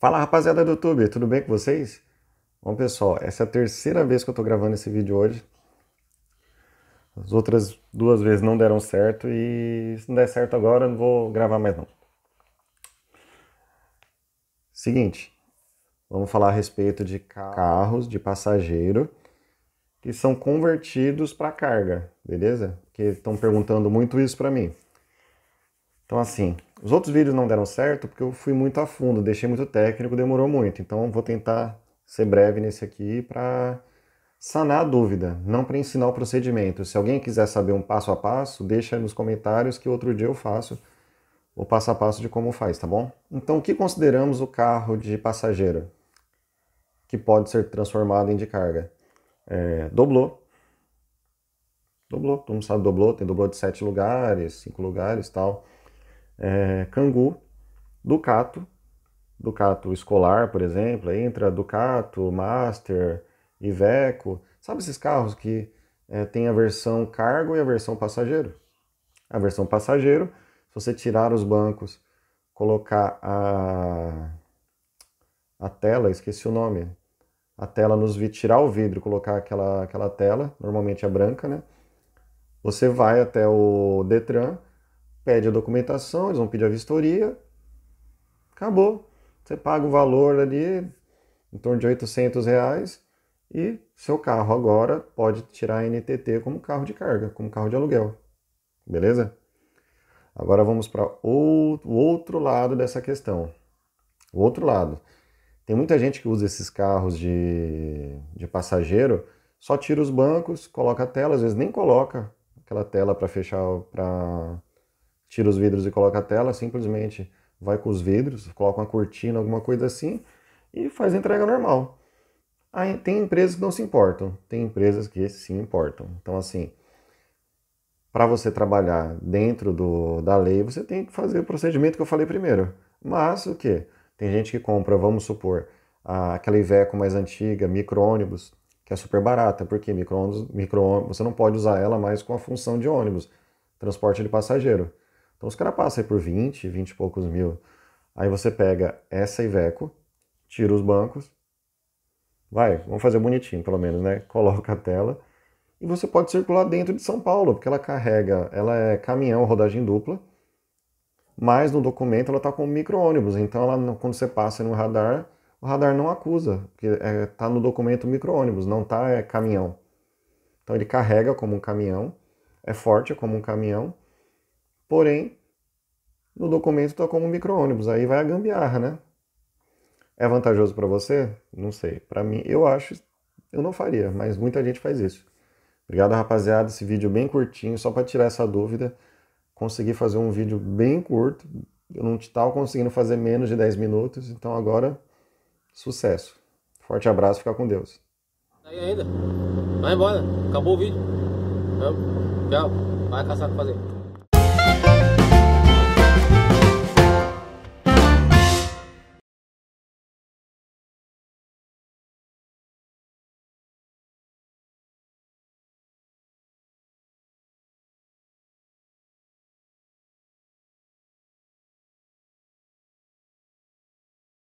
Fala rapaziada do YouTube, tudo bem com vocês? Bom pessoal, essa é a terceira vez que eu tô gravando esse vídeo hoje. As outras duas vezes não deram certo e se não der certo agora eu não vou gravar mais não. Seguinte, vamos falar a respeito de carros de passageiro que são convertidos para carga, beleza? Porque estão perguntando muito isso para mim. Então, assim, os outros vídeos não deram certo porque eu fui muito a fundo, deixei muito técnico, demorou muito. Então, vou tentar ser breve nesse aqui para sanar a dúvida, não para ensinar o procedimento. Se alguém quiser saber um passo a passo, deixa nos comentários que outro dia eu faço o passo a passo de como faz, tá bom? Então, o que consideramos o carro de passageiro que pode ser transformado em de carga? É, Doblou. Doblô, todo mundo sabe doblou, tem doblou de sete lugares, cinco lugares tal é, Cangu, Ducato, Ducato escolar, por exemplo, entra Ducato, Master, Iveco, sabe esses carros que é, tem a versão cargo e a versão passageiro? A versão passageiro, se você tirar os bancos, colocar a, a tela, esqueci o nome, a tela nos tirar o vidro, colocar aquela, aquela tela, normalmente é branca, né? Você vai até o Detran, pede a documentação, eles vão pedir a vistoria, acabou. Você paga o valor ali, em torno de 800 reais, e seu carro agora pode tirar a NTT como carro de carga, como carro de aluguel. Beleza? Agora vamos para o outro lado dessa questão. O outro lado. Tem muita gente que usa esses carros de, de passageiro, só tira os bancos, coloca a tela, às vezes nem coloca aquela tela para fechar, para tira os vidros e coloca a tela, simplesmente vai com os vidros, coloca uma cortina, alguma coisa assim, e faz a entrega normal. Aí, tem empresas que não se importam, tem empresas que se importam. Então, assim, para você trabalhar dentro do, da lei, você tem que fazer o procedimento que eu falei primeiro. Mas o que? Tem gente que compra, vamos supor, aquela Iveco mais antiga, micro-ônibus, que é super barata, porque micro-ônibus, micro você não pode usar ela mais com a função de ônibus, transporte de passageiro. Então os caras passam aí por 20, 20 e poucos mil. Aí você pega essa Iveco, tira os bancos, vai, vamos fazer bonitinho pelo menos, né? Coloca a tela e você pode circular dentro de São Paulo, porque ela carrega, ela é caminhão, rodagem dupla, mas no documento ela está com micro-ônibus, então ela, quando você passa no radar, o radar não acusa, porque está é, no documento micro-ônibus, não está é, caminhão. Então ele carrega como um caminhão, é forte como um caminhão, Porém, no documento está como micro-ônibus, aí vai a gambiarra, né? É vantajoso para você? Não sei. Para mim, eu acho, eu não faria, mas muita gente faz isso. Obrigado, rapaziada. Esse vídeo é bem curtinho, só para tirar essa dúvida. Consegui fazer um vídeo bem curto. Eu não estava conseguindo fazer menos de 10 minutos, então agora, sucesso. Forte abraço, fica com Deus. Tá aí ainda? Vai embora, acabou o vídeo. Tchau, vai caçar o que fazer.